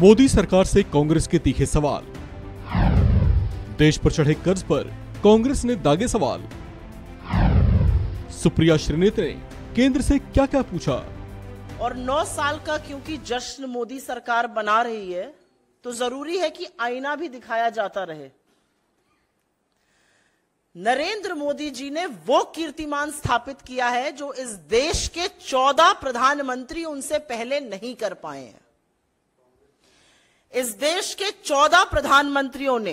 मोदी सरकार से कांग्रेस के तीखे सवाल देश पर चढ़े कर्ज पर कांग्रेस ने दागे सवाल सुप्रिया श्रीनेत ने केंद्र से क्या क्या पूछा और 9 साल का क्योंकि जश्न मोदी सरकार बना रही है तो जरूरी है कि आईना भी दिखाया जाता रहे नरेंद्र मोदी जी ने वो कीर्तिमान स्थापित किया है जो इस देश के 14 प्रधानमंत्री उनसे पहले नहीं कर पाए हैं इस देश के चौदह प्रधानमंत्रियों ने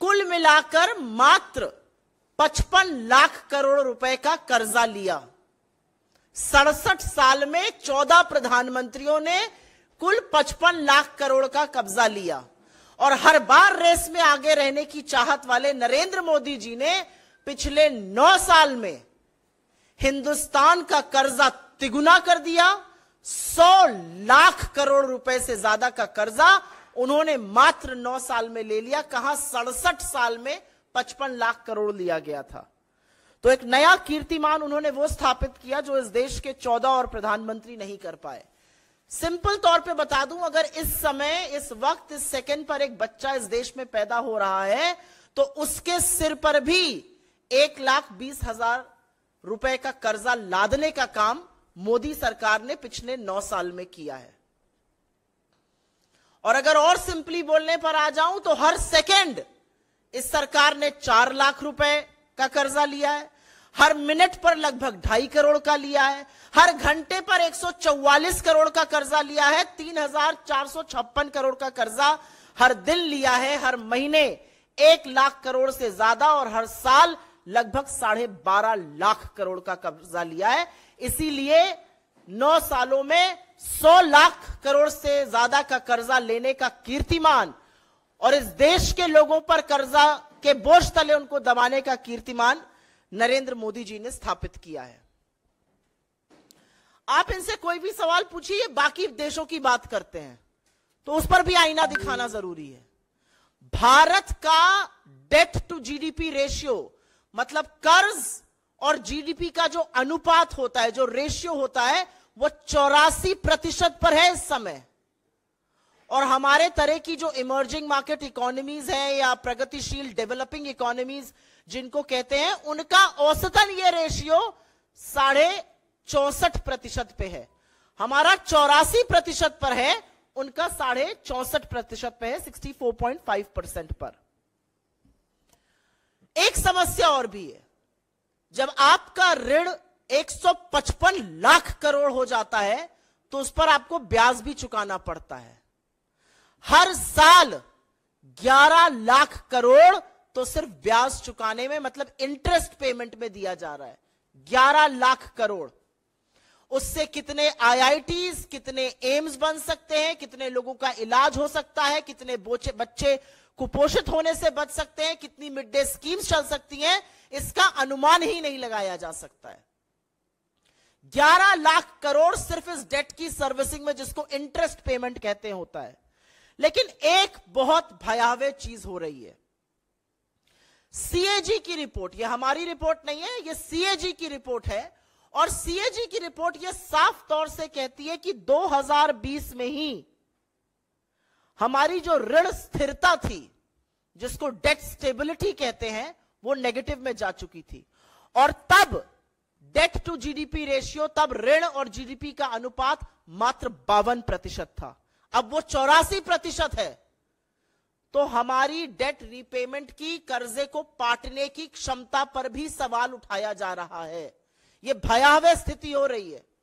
कुल मिलाकर मात्र पचपन लाख करोड़ रुपए का कर्जा लिया सड़सठ साल में चौदह प्रधानमंत्रियों ने कुल पचपन लाख करोड़ का कब्जा लिया और हर बार रेस में आगे रहने की चाहत वाले नरेंद्र मोदी जी ने पिछले नौ साल में हिंदुस्तान का कर्जा तिगुना कर दिया सौ लाख करोड़ रुपए से ज्यादा का कर्जा उन्होंने मात्र नौ साल में ले लिया कहा सड़सठ साल में पचपन लाख करोड़ लिया गया था तो एक नया कीर्तिमान उन्होंने वो स्थापित किया जो इस देश के चौदह और प्रधानमंत्री नहीं कर पाए सिंपल तौर पे बता दूं अगर इस समय इस वक्त इस सेकेंड पर एक बच्चा इस देश में पैदा हो रहा है तो उसके सिर पर भी एक लाख बीस हजार रुपए का कर्जा लादने का काम मोदी सरकार ने पिछले नौ साल में किया है और अगर और सिंपली बोलने पर आ जाऊं तो हर सेकेंड इस सरकार ने चार लाख रुपए का कर्जा लिया है हर मिनट पर लगभग ढाई करोड़ का लिया है हर घंटे पर 144 करोड़ का कर्जा लिया है छप्पन करोड़ का कर्जा हर दिन लिया है हर महीने एक लाख करोड़ से ज्यादा और हर साल लगभग साढ़े बारह लाख करोड़ का कब्जा लिया है इसीलिए नौ सालों में सौ लाख करोड़ से ज्यादा का कर्जा लेने का कीर्तिमान और इस देश के लोगों पर कर्जा के बोझ तले उनको दबाने का कीर्तिमान नरेंद्र मोदी जी ने स्थापित किया है आप इनसे कोई भी सवाल पूछिए बाकी देशों की बात करते हैं तो उस पर भी आईना दिखाना जरूरी है भारत का डेट टू जीडीपी रेशियो मतलब कर्ज और जीडीपी का जो अनुपात होता है जो रेशियो होता है वो चौरासी प्रतिशत पर है इस समय और हमारे तरह की जो इमर्जिंग मार्केट इकोनॉमीज है या प्रगतिशील डेवलपिंग इकोनॉमीज जिनको कहते हैं उनका औसतन ये रेशियो साढ़े चौसठ प्रतिशत पे है हमारा चौरासी प्रतिशत पर है उनका साढ़े चौसठ प्रतिशत पे है sixty four point five percent पर एक समस्या और भी है जब आपका ऋण 155 लाख करोड़ हो जाता है तो उस पर आपको ब्याज भी चुकाना पड़ता है हर साल 11 लाख करोड़ तो सिर्फ ब्याज चुकाने में मतलब इंटरेस्ट पेमेंट में दिया जा रहा है 11 लाख करोड़ उससे कितने आईआईटीज कितने एम्स बन सकते हैं कितने लोगों का इलाज हो सकता है कितने बच्चे कुपोषित होने से बच सकते हैं कितनी मिड डे स्कीम चल सकती हैं इसका अनुमान ही नहीं लगाया जा सकता है 11 लाख करोड़ सिर्फ इस डेट की सर्विसिंग में जिसको इंटरेस्ट पेमेंट कहते होता है लेकिन एक बहुत भयावह चीज हो रही है सीएजी की रिपोर्ट यह हमारी रिपोर्ट नहीं है यह सीएजी की रिपोर्ट है और सीएजी की रिपोर्ट यह साफ तौर से कहती है कि 2020 में ही हमारी जो ऋण स्थिरता थी जिसको डेट स्टेबिलिटी कहते हैं वो नेगेटिव में जा चुकी थी और तब डेट टू जीडीपी रेशियो तब ऋण और जीडीपी का अनुपात मात्र बावन प्रतिशत था अब वो चौरासी प्रतिशत है तो हमारी डेट रिपेमेंट की कर्जे को पाटने की क्षमता पर भी सवाल उठाया जा रहा है ये भयावह स्थिति हो रही है